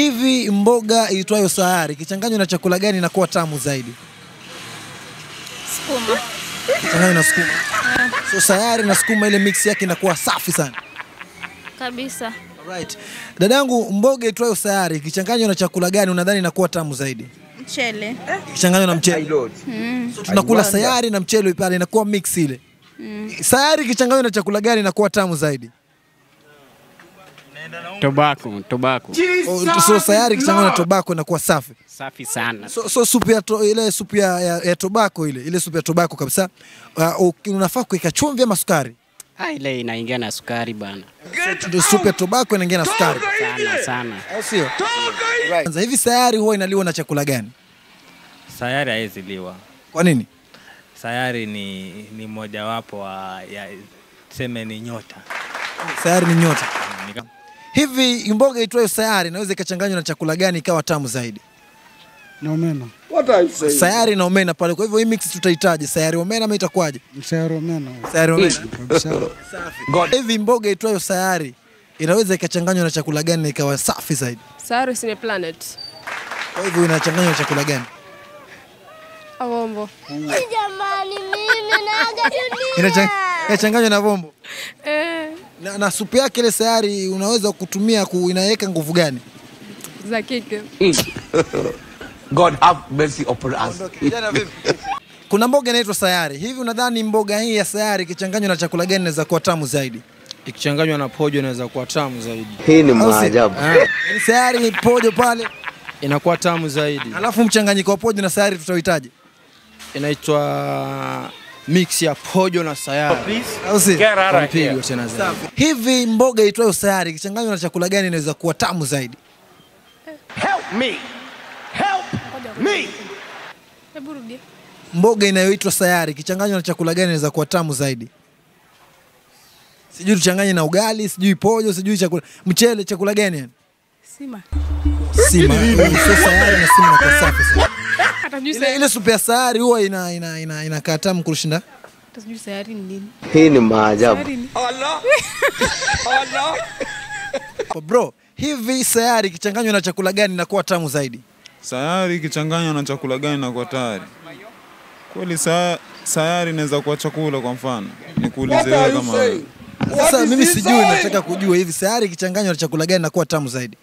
Hivi mboga iitwayo sahari ikichanganywa na chakula gani inakuwa tamu zaidi? Sukuma. Changanywa na sukuma. So sayari na sukuma ile mix yake inakuwa safi sana. Kabisa. Alright. Dadangu, mboga iitwayo sayari ikichanganywa na chakula gani unadhani inakuwa tamu zaidi? Mchele. Ikichanganywa na mchele. Mm. So tunakula sayari na mchele pale inakuwa mix ile. Mm. Sayari ikichanganywa na chakula gani inakuwa tamu zaidi? Tobacco, tobacco. Oh, so sayari kichangana na tobacco inakuwa safi. Safi sana. So, so supu ya to, ile supu ya, ya, ya tobacco ile, ile supu ya tobacco kabisa. Uh, unafaa kuweka chumvi ama sukari? Ah, ile inaingia na sukari bana. So, supu ya tobacco inaingia na sukari sana sana. Au eh, sio? Right. Hivi sayari huwa inaliwa na chakula gani? Sayari haizi liwa. Kwa nini? Sayari ni, ni mojawapo wa ya, seme ni nyota. Sayari ni nyota. Nika. Hivi mboga itwayo sayari inaweza ikachanganywa na chakula gani ikawa tamu zaidi? Na omena. What are you saying? Sayari na omena pale. Kwa hivyo hii mix tutahitaji sayari omena ama itakuwaje? Sayari omena. Sayari omena. Safi. God. Hivi mboga itwayo sayari inaweza ikachanganywa na chakula gani ikawa safi zaidi? Sayari sine planet. Kwa hivyo inachanganywa na chakula gani? Avombo. Jamani mimi naaga dunia. Inachanganywa na vombo. Eh. Na, na supu yake ile sayari unaweza kutumia ku, inaweka nguvu gani? Za kike. Mm. God have mercy upon us. Kuna mboga inaitwa sayari. Hivi unadhani mboga hii ya sayari ikichanganywa na chakula gani inaweza kuwa tamu zaidi? Ikichanganywa na pojo inaweza kuwa tamu zaidi. Hii ni maajabu. Ah. Yaani sayari pojo pale inakuwa tamu zaidi. Alafu mchanganyiko wa pojo na sayari tutahitaji Inaitwa mix ya pojo na sayari. Oh, Mpigwa tena zaidi. Hivi mboga itwayo sayari ikichanganywa na chakula gani inaweza kuwa tamu zaidi? Help me. Help me. Hebu rudia. Mboga inayoitwa sayari ikichanganywa na chakula gani inaweza kuwa tamu zaidi? Sijui tuchanganye na ugali, sijui pojo, sijui chakula mchele, chakula gani yani? Sima. Sima. Sio sayari na sima na kwa safi ile, ile super sayari huwa ina, ina, ina, hii ni maajabu bro hivi sayari kichanganywa na chakula gani inakuwa tamu zaidi sayari kichanganywa na chakula gani inakuwa tayari kweli sayari inaweza kuwa chakula kwa mfano nikuulize wewe kama sasa mimi sijui nataka kujua hivi sayari kichanganywa na chakula gani inakuwa tamu zaidi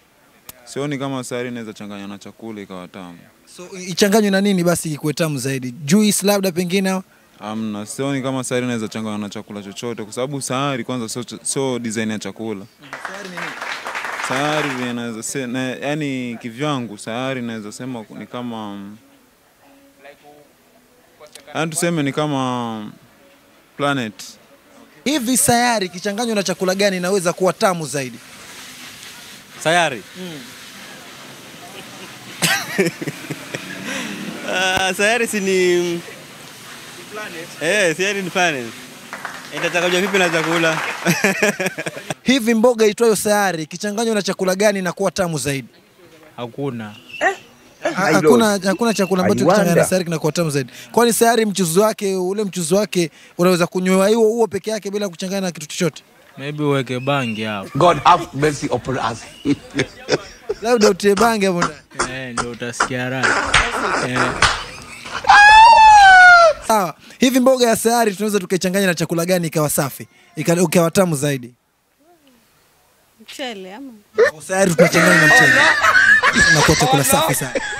Sioni kama sari inaweza changanywa na chakula ikawa tamu. So ichanganywe na nini basi ikuwe tamu zaidi? Juice labda pengine? Amna, sioni kama sari inaweza changanywa na chakula chochote kwa sababu sari kwanza so, so design ya chakula. Sari nini? Sayari inaweza sema yani, kivyangu sayari inaweza sema ni kama yani, tuseme ni kama planet hivi. Sayari ikichanganywa na chakula gani inaweza kuwa tamu zaidi? sayari hmm. ah, sayari si ni Eh, sayari ni planet. Eh, Itatakajua vipi na chakula. Hivi mboga itwayo sayari kichanganywa na chakula gani kuwa tamu zaidi? Hakuna. Eh? Ah. hakuna hakuna chakula ambacho kichanganywa na sayari kinakuwa tamu zaidi. Kwani sayari mchuzi wake ule mchuzi wake unaweza kunywa huo huo peke yake bila kuchanganya na kitu chochote? Maybe uweke bangi hapo. God have mercy upon us. Labda utie bangi hapo. Eh, ndio utasikia raha. Eh. Sawa. Hivi mboga ya sayari tunaweza tukaichanganya na chakula gani ikawa safi? Ikawa tamu zaidi? Mchele ama? Sayari tunachanganya na mchele. na Inakuwa chakula safi sana.